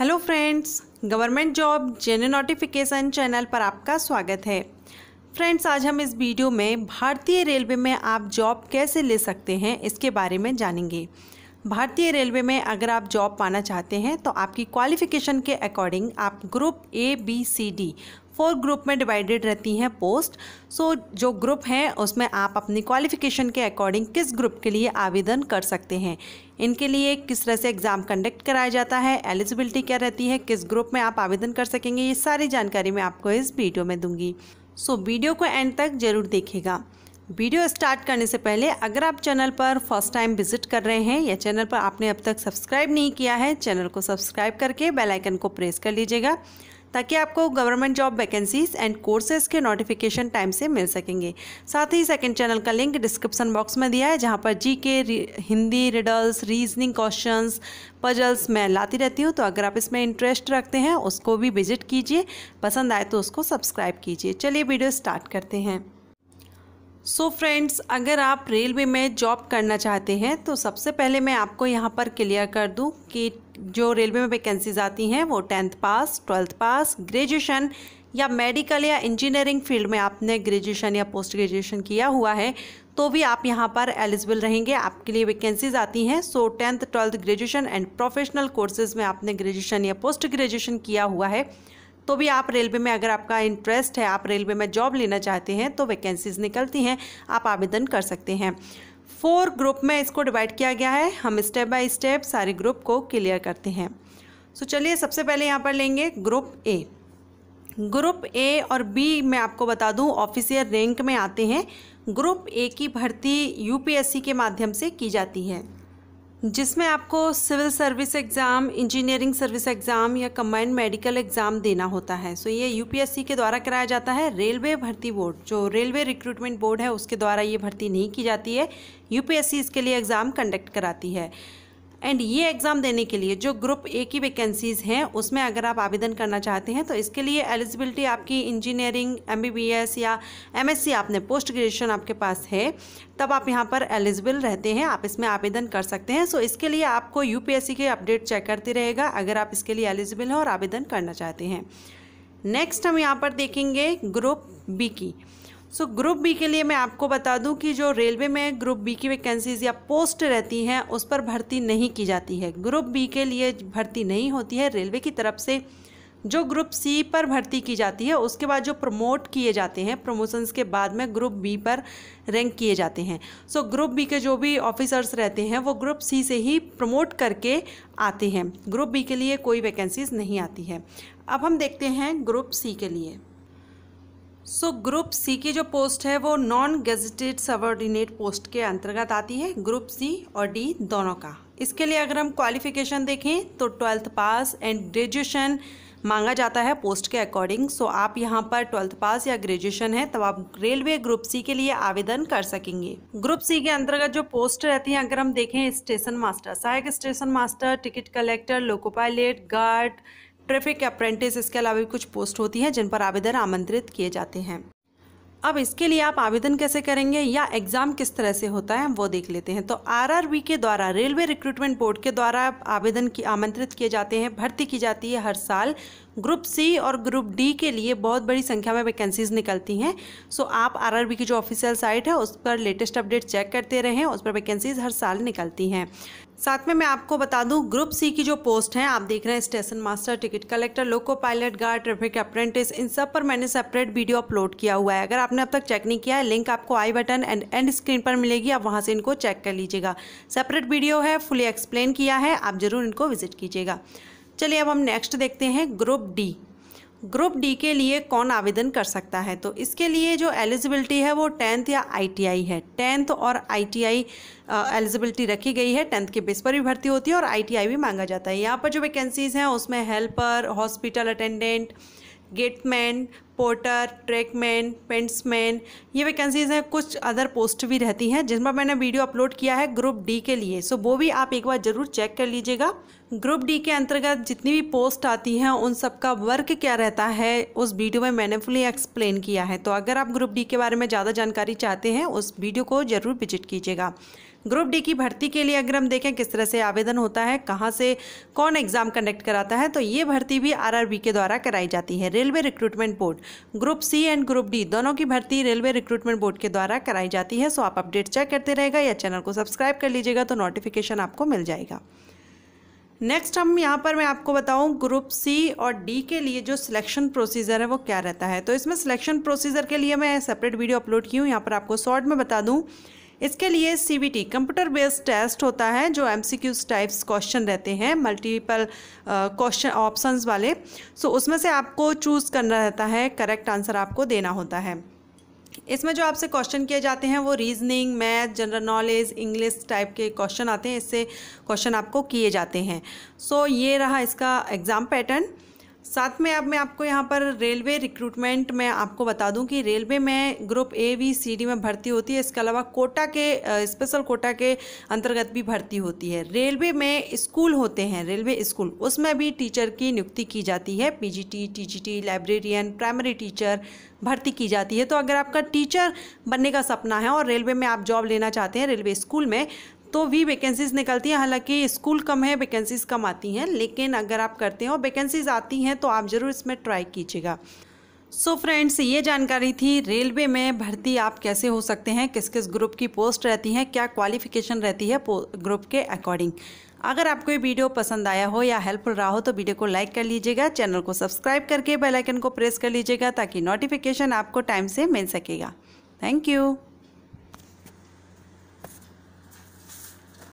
hello friends government job general notification channel पर आपका स्वागत है फ्रेंड्स आज हम इस वीडियो में भारतीय रेलवे में आप जॉब कैसे ले सकते हैं इसके बारे में जानेंगे भारतीय रेलवे में अगर आप जॉब पाना चाहते हैं तो आपकी क्वालिफिकेशन के अकॉर्डिंग आप group A B C D four group में डिवाइडेड रहती हैं पोस्ट सो so, जो ग्रुप हैं उसमें आप अपनी क्वालिफिकेशन के अकॉर्डिंग किस ग्रुप के लिए आवेदन कर सकते हैं इनके लिए किस तरह से एग्ज़ाम कंडक्ट कराया जाता है एलिजिबिलिटी क्या रहती है किस ग्रुप में आप आवेदन कर सकेंगे ये सारी जानकारी मैं आपको इस वीडियो में दूंगी सो so, वीडियो को एंड तक ज़रूर देखेगा वीडियो स्टार्ट करने से पहले अगर आप चैनल पर फर्स्ट टाइम विजिट कर रहे हैं या चैनल पर आपने अब तक सब्सक्राइब नहीं किया है चैनल को सब्सक्राइब करके बेल आइकन को प्रेस कर लीजिएगा ताकि आपको government job vacancies and courses के नोटिफिकेशन टाइम से मिल सकेंगे साथ ही सेकंड चैनल का लिंक डिस्क्रिप्शन बॉक्स में दिया है जहाँ पर G K Hindi riddles reasoning questions puzzles मैं लाती रहती हूँ तो अगर आप इसमें इंटरेस्ट रखते हैं उसको भी विजिट कीजिए पसंद आए तो उसको सब्सक्राइब कीजिए चलिए वीडियो स्टार्ट करते हैं सो so फ्रेंड्स अगर आप रेलवे में जॉब करना चाहते हैं तो सबसे पहले मैं आपको यहाँ पर क्लियर कर दूँ कि जो रेलवे में वैकेंसीज आती हैं वो tenth pass twelfth pass graduation या मेडिकल या इंजीनियरिंग फील्ड में आपने ग्रेजुएशन या पोस्ट ग्रेजुएशन किया हुआ है तो भी आप यहाँ पर एलिजिबल रहेंगे आपके लिए वैकेंसीज आती हैं so tenth twelfth graduation and professional courses में आपने ग्रेजुएशन या पोस्ट ग्रेजुएशन किया हुआ है तो भी आप रेलवे में अगर आपका इंटरेस्ट है आप रेलवे में जॉब लेना चाहते हैं तो वैकेंसीज़ निकलती हैं आप आवेदन कर सकते हैं फोर ग्रुप में इसको डिवाइड किया गया है हम स्टेप बाय स्टेप सारे ग्रुप को क्लियर करते हैं सो चलिए सबसे पहले यहाँ पर लेंगे ग्रुप ए ग्रुप ए और बी मैं आपको बता दूँ ऑफिसियर रैंक में आते हैं ग्रुप ए की भर्ती यूपीएससी के माध्यम से की जाती है जिसमें आपको civil service exam engineering service exam या कम्बाइंड मेडिकल एग्ज़ाम देना होता है सो so ये यूपीएससी के द्वारा कराया जाता है रेलवे भर्ती बोर्ड जो रेलवे रिक्रूटमेंट बोर्ड है उसके द्वारा ये भर्ती नहीं की जाती है यूपीएससी इसके लिए एग्ज़ाम कंडक्ट कराती है एंड ये एग्ज़ाम देने के लिए जो ग्रुप ए की वैकेंसीज़ हैं उसमें अगर आप आवेदन करना चाहते हैं तो इसके लिए एलिजिबिलिटी आपकी इंजीनियरिंग एमबीबीएस या एमएससी आपने पोस्ट ग्रेजुएशन आपके पास है तब आप यहाँ पर एलिजिबल रहते हैं आप इसमें आवेदन कर सकते हैं सो इसके लिए आपको यू के अपडेट चेक करते रहेगा अगर आप इसके लिए एलिजिबल हैं और आवेदन करना चाहते हैं नेक्स्ट हम यहाँ पर देखेंगे ग्रुप बी की सो ग्रुप बी के लिए मैं आपको बता दूं कि जो रेलवे में ग्रुप बी की वैकेंसीज या पोस्ट रहती हैं उस पर भर्ती नहीं की जाती है ग्रुप बी के लिए भर्ती नहीं होती है रेलवे की तरफ से जो ग्रुप सी पर भर्ती की जाती है उसके बाद जो प्रमोट किए जाते हैं प्रमोशंस के बाद में ग्रुप बी पर रैंक किए जाते हैं सो so, ग्रुप बी के जो भी ऑफिसर्स रहते हैं वो ग्रुप सी से ही प्रमोट करके आते हैं ग्रुप बी के लिए कोई वैकेंसीज नहीं आती है अब हम देखते हैं ग्रुप सी के लिए सो ग्रुप सी की जो पोस्ट है वो नॉन गेजिटेड सबॉर्डिनेट पोस्ट के अंतर्गत आती है ग्रुप सी और डी दोनों का इसके लिए अगर हम क्वालिफिकेशन देखें तो ट्वेल्थ पास एंड ग्रेजुएशन मांगा जाता है पोस्ट के अकॉर्डिंग सो आप यहाँ पर ट्वेल्थ पास या ग्रेजुएशन है तो आप रेलवे ग्रुप सी के लिए आवेदन कर सकेंगे ग्रुप सी के अंतर्गत जो पोस्ट रहती हैं अगर हम देखें स्टेशन मास्टर सहायक station master ticket collector loco pilot guard traffic apprentice इसके अलावा भी कुछ पोस्ट होती हैं जिन पर आवेदन आमंत्रित किए जाते हैं अब इसके लिए आप आवेदन कैसे करेंगे या एग्ज़ाम किस तरह से होता है हम वो देख लेते हैं तो आरआरबी के द्वारा रेलवे रिक्रूटमेंट बोर्ड के द्वारा आवेदन की आमंत्रित किए जाते हैं भर्ती की जाती है हर साल ग्रुप सी और ग्रुप डी के लिए बहुत बड़ी संख्या में वैकेंसीज निकलती हैं सो आप आरआरबी की जो ऑफिशियल साइट है उस पर लेटेस्ट अपडेट चेक करते रहें उस पर वैकेंसीज हर साल निकलती हैं साथ में मैं आपको बता दूं ग्रुप सी की जो पोस्ट हैं आप देख रहे हैं station master ticket collector loco pilot guard traffic apprentice इन सब पर मैंने सेपरेट वीडियो अपलोड किया हुआ है अगर आपने अब तक चेक नहीं किया है लिंक आपको i button and end screen पर मिलेगी आप वहां से इनको चेक कर लीजिएगा सेपरेट वीडियो है फुली एक्सप्लेन किया है आप ज़रूर इनको विजिट कीजिएगा चलिए अब हम नेक्स्ट देखते हैं ग्रुप डी ग्रुप डी के लिए कौन आवेदन कर सकता है तो इसके लिए जो एलिजिबिलिटी है वो टेंथ या आईटीआई है टेंथ और आईटीआई एलिजिबिलिटी रखी गई है टेंथ के बेस पर भी भर्ती होती है और आईटीआई भी मांगा जाता है यहाँ पर जो वैकेंसीज़ हैं उसमें helper hospital attendant gateman porter trackman pointsman ये वैकेंसीज़ हैं कुछ अदर पोस्ट भी रहती हैं जिन पर मैंने वीडियो अपलोड किया है ग्रुप डी के लिए सो वो भी आप एक बार ज़रूर चेक कर लीजिएगा ग्रुप डी के अंतर्गत जितनी भी पोस्ट आती हैं उन सब का वर्क क्या रहता है उस वीडियो में मैंने फुली एक्सप्लेन किया है तो अगर आप ग्रुप डी के बारे में ज़्यादा जानकारी चाहते हैं उस वीडियो को ज़रूर विजिट कीजिएगा ग्रुप डी की भर्ती के लिए अगर हम देखें किस तरह से आवेदन होता है कहाँ से कौन एग्ज़ाम कंडक्ट कराता है तो ये भर्ती भी आरआरबी के द्वारा कराई जाती है railway recruitment board group C and group D दोनों की भर्ती रेलवे रिक्रूटमेंट बोर्ड के द्वारा कराई जाती है सो आप अपडेट चेक करते रहेगा या चैनल को सब्सक्राइब कर लीजिएगा तो नोटिफिकेशन आपको मिल जाएगा नेक्स्ट हम यहाँ पर मैं आपको बताऊँ ग्रुप सी और डी के लिए जो सिलेक्शन प्रोसीजर है वो क्या रहता है तो इसमें सिलेक्शन प्रोसीजर के लिए मैं सेपरेट वीडियो अपलोड की हूँ यहाँ पर आपको शॉर्ट में बता दूँ इसके लिए सी कंप्यूटर बेस्ड टेस्ट होता है जो एम टाइप्स क्वेश्चन रहते हैं मल्टीपल क्वेश्चन ऑप्शंस वाले सो so, उसमें से आपको चूज़ करना रहता है करेक्ट आंसर आपको देना होता है इसमें जो आपसे क्वेश्चन किए जाते हैं वो reasoning math general knowledge English type के क्वेश्चन आते हैं इससे क्वेश्चन आपको किए जाते हैं सो so, ये रहा इसका एग्ज़ाम पैटर्न साथ में अब मैं आपको यहाँ पर रेलवे रिक्रूटमेंट में आपको बता दूं कि रेलवे में group A B C D में भर्ती होती है इसके अलावा कोटा के स्पेशल कोटा के अंतर्गत भी भर्ती होती है रेलवे में स्कूल होते हैं रेलवे स्कूल उसमें भी टीचर की नियुक्ति की जाती है PGT TGT librarian primary teacher भर्ती की जाती है तो अगर आपका टीचर बनने का सपना है और रेलवे में आप जॉब लेना चाहते हैं रेलवे स्कूल में तो भी वैकेंसीज़ निकलती हैं हालांकि स्कूल कम है वैकेंसीज़ कम आती हैं लेकिन अगर आप करते हैं और वैकेंसीज़ आती हैं तो आप ज़रूर इसमें ट्राई कीजिएगा सो so फ्रेंड्स ये जानकारी थी रेलवे में भर्ती आप कैसे हो सकते हैं किस किस ग्रुप की पोस्ट रहती हैं क्या क्वालिफिकेशन रहती है ग्रुप के अकॉर्डिंग अगर आपको ये वीडियो पसंद आया हो या हेल्पफुल रहा हो तो वीडियो को लाइक कर लीजिएगा चैनल को सब्सक्राइब करके बेल आइकन को प्रेस कर लीजिएगा ताकि नोटिफिकेशन आपको टाइम से मिल सकेगा थैंक यू